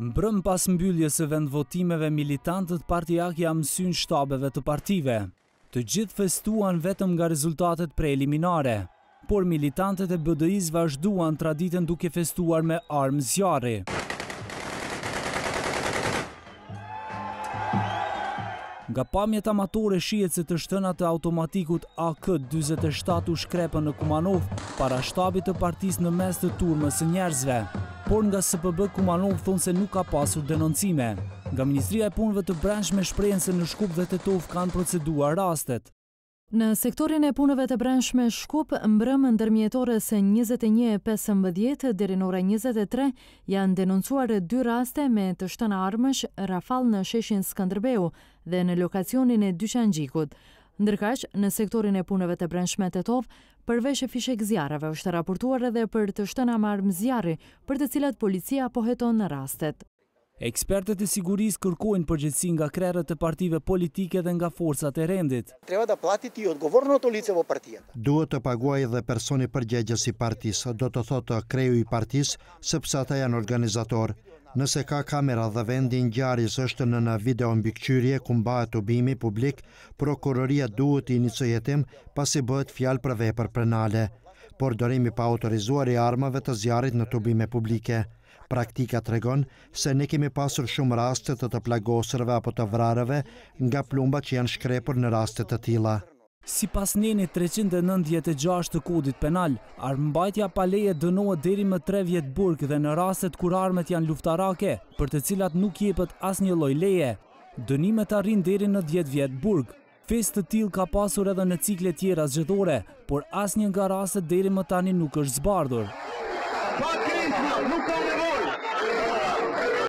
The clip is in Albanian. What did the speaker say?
Mbrëm pas mbyllje e vendvotimeve militantët partijak jam syn shtabeve të partive. Të gjithë festuan vetëm nga rezultatet preliminare, por militantët e BDI-s vazhduan traditën duke festuar me armë zjarë. Nga pamjet amatore shiet se të shtënat e automatikut AK-27 u shkrepën në Kumanov para shtabit të partis në mes të turmës e njerëzve por nga SPB Kumanov thonë se nuk ka pasur denoncime. Nga Ministria e Punëve të Branshme shprejen se në Shkup dhe Tetov kanë procedua rastet. Në sektorin e punëve të branshme Shkup, mbrëmë ndërmjetores e 21.15 dheri në ore 23, janë denoncuar e dy raste me të shtëna armësh Rafal në sheshin Skanderbeu dhe në lokacionin e Dyshan Gjikut. Ndërkaq, në sektorin e punëve të brendshme të tovë, e fishek zjarave është raportuar edhe për të shtëna marë zjarri për të cilat policia poheton në rastet. Ekspertët e sigurisë kërkojnë përgjithsi nga krerët të partive politike dhe nga forësat e rendit. Duhet të paguaj dhe personi përgjegjës i partisë, do të thotë kreju i partisë, sepse ata janë organizatorë. Nëse ka kamera dhe vendin gjaris është në në video në bikqyrie ku mba e të bimi publik, prokuroria duhet i një cëjetim pasi bëhet fjal për vepër për prenale por dorimi pa autorizuar i armave të zjarit në tubime publike. Praktika të regon se ne kemi pasur shumë rastet të të plagosërve apo të vrarëve nga plumba që janë shkrepur në rastet të tila. Si pas njeni 396 të kodit penal, armëmbajtja paleje dënohet deri më tre vjetë burg dhe në raset kur armët janë luftarake, për të cilat nuk jepët as një loj leje. Dënime të arrinë deri në djetë vjetë burg. Fes të til ka pasur edhe në ciklet tjera zgjëdore, por as një nga raset deri më tani nuk është zbardur.